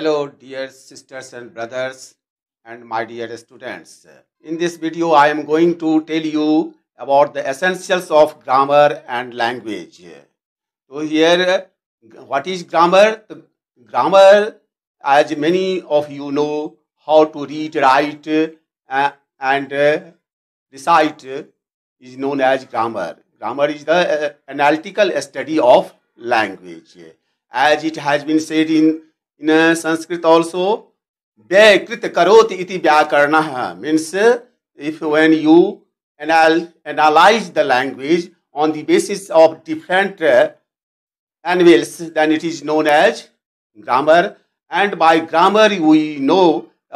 Hello dear sisters and brothers and my dear students. In this video I am going to tell you about the essentials of grammar and language. So here what is grammar? The grammar as many of you know how to read, write uh, and uh, recite is known as grammar. Grammar is the uh, analytical study of language. As it has been said in in Sanskrit also व्ययकृत करोत इति व्याकरण means if when you analyse the language on the basis of different anvils then it is known as grammar and by grammar you know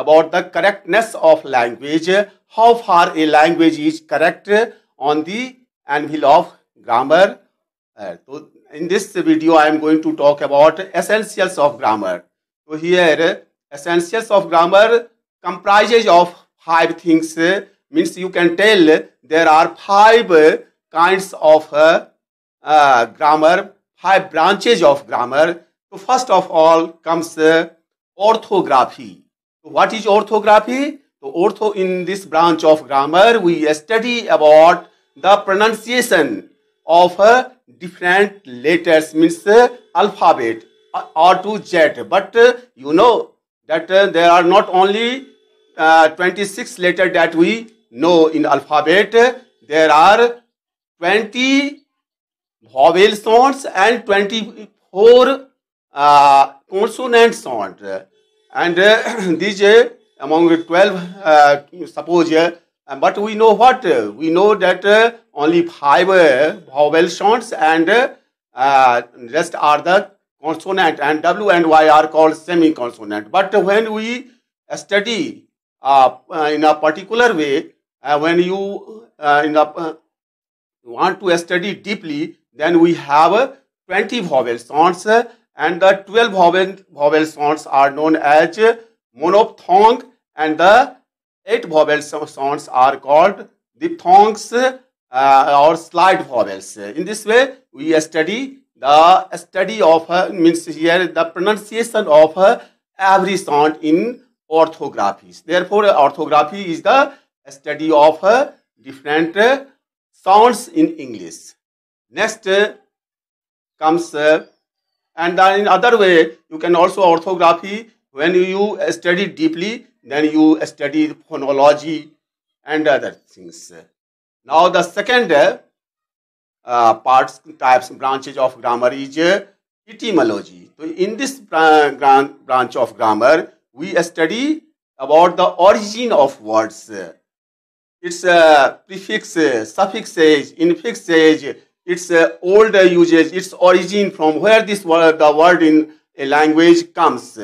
about the correctness of language how far a language is correct on the anvil of grammar तो in this video I am going to talk about essentials of grammar So here essentials of grammar comprises of five things means you can tell there are five kinds of uh, grammar, five branches of grammar. So first of all comes uh, orthography. So what is orthography? So ortho in this branch of grammar we study about the pronunciation of uh, different letters means uh, alphabet R to Z. But uh, you know that uh, there are not only uh, 26 letters that we know in alphabet. There are 20 vowel sounds and 24 uh, consonant sounds, And uh, these uh, among 12, suppose, but we know what? We know that only five vowel sounds and rest are the consonant and W and Y are called semi-consonant. But when we study uh, uh in a particular way, uh, when you uh, in a, uh, want to study deeply, then we have 20 vowel sounds and the 12 vowel, vowel sounds are known as monophthong and the 8 vowel sounds are called diphthongs uh, or slide vowels. In this way, we study the study of her, means here the pronunciation of her every sound in orthographies. Therefore, orthography is the study of her different sounds in English. Next comes and then in other way you can also orthography when you study deeply then you study phonology and other things. Now the second uh, parts, types, branches of grammar is uh, etymology. So in this branch of grammar, we study about the origin of words. Its uh, prefix, suffix, suffixes, infixes, its uh, old usage, its origin from where this word, the word in a language comes.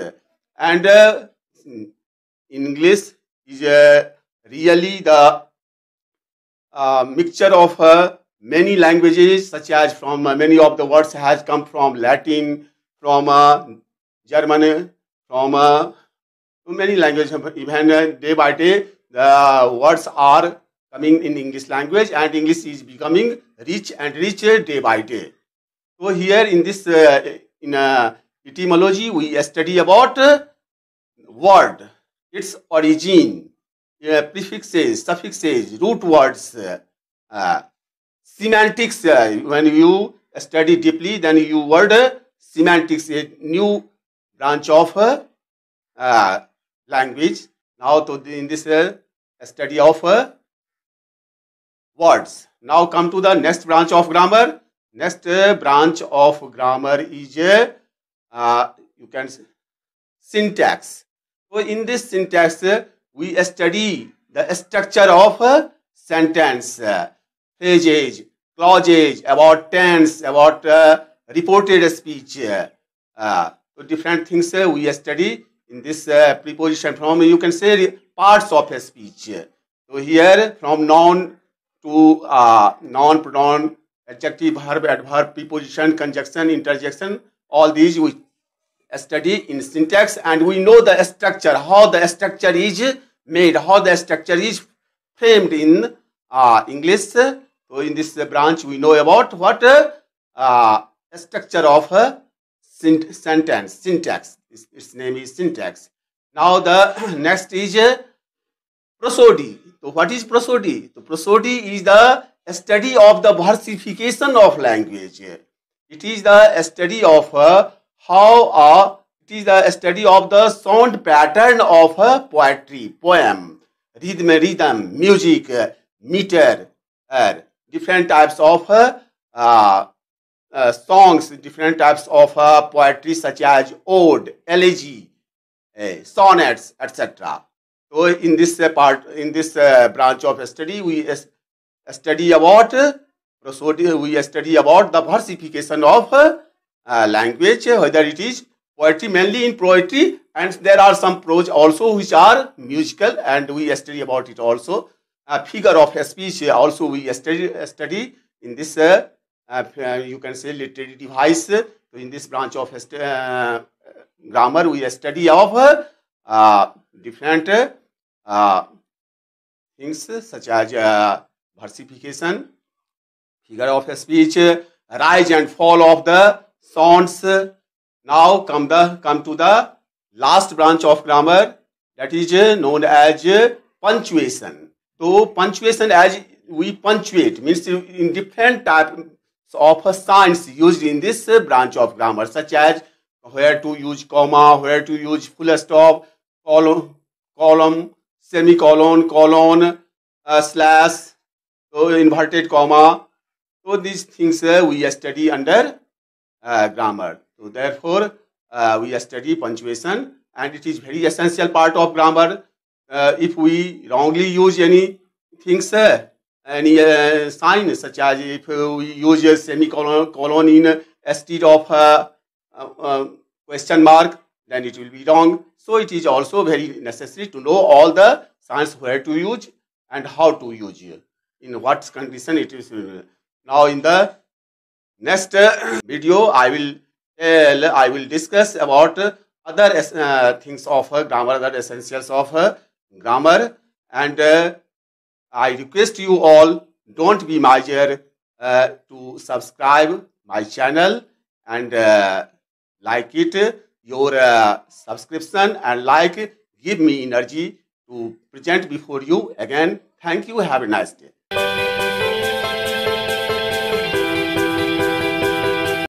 And uh, English is uh, really the mixture of many languages such as from uh, many of the words has come from Latin, from uh, German, from uh, many languages. Even uh, day by day, the words are coming in English language and English is becoming rich and richer day by day. So here in this uh, in uh, etymology, we study about word, its origin, prefixes, suffixes, root words, uh, semantics. Uh, when you study deeply, then you word uh, semantics, a new branch of uh, uh language. Now, to the, in this uh, study of uh, words. Now, come to the next branch of grammar. Next branch of grammar is you can say, syntax. So, in this syntax, we study the structure of sentence phrase age, clause age, about tense, about uh, reported speech. Uh, so different things uh, we study in this uh, preposition from you can say parts of a speech. So here from noun to uh, noun, pronoun, adjective, verb, adverb, preposition, conjunction, interjection, all these we study in syntax and we know the structure, how the structure is made, how the structure is framed in uh, English So in this branch, we know about what uh, structure of a synt sentence, syntax. Its, its name is syntax. Now the next is prosody. So what is prosody? So prosody is the study of the versification of language. It is the study of uh, how uh, it is the study of the sound pattern of uh, poetry, poem, rhythm, rhythm, music, meter, air. different types of uh, uh, songs, different types of uh, poetry such as ode, elegy, eh, sonnets, etc. So in this uh, part, in this uh, branch of study, we study about we study about the versification of uh, language, whether it is poetry mainly in poetry, and there are some prose also which are musical, and we study about it also figure of speech also we study, study in this uh, uh, you can say literary device so uh, in this branch of grammar we study of different things such as versification figure of speech rise and fall of the sounds now come the come to the last branch of grammar that is known as punctuation so punctuation as we punctuate means in different type of signs used in this branch of grammar such as where to use comma, where to use full stop, colon, semicolon, colon, uh, slash, inverted comma. So these things uh, we study under uh, grammar. So therefore we study punctuation and it is very essential part of grammar uh, if we wrongly use any things, uh, any uh, sign, such as if we use a semicolon colon in instead of uh, uh, um, question mark, then it will be wrong. So it is also very necessary to know all the signs where to use and how to use in what condition it is. Now in the next uh, video, I will I will discuss about other uh, things of uh, grammar, other essentials of uh, grammar and uh, I request you all don't be major uh, to subscribe my channel and uh, like it. Your uh, subscription and like give me energy to present before you again. Thank you. Have a nice day.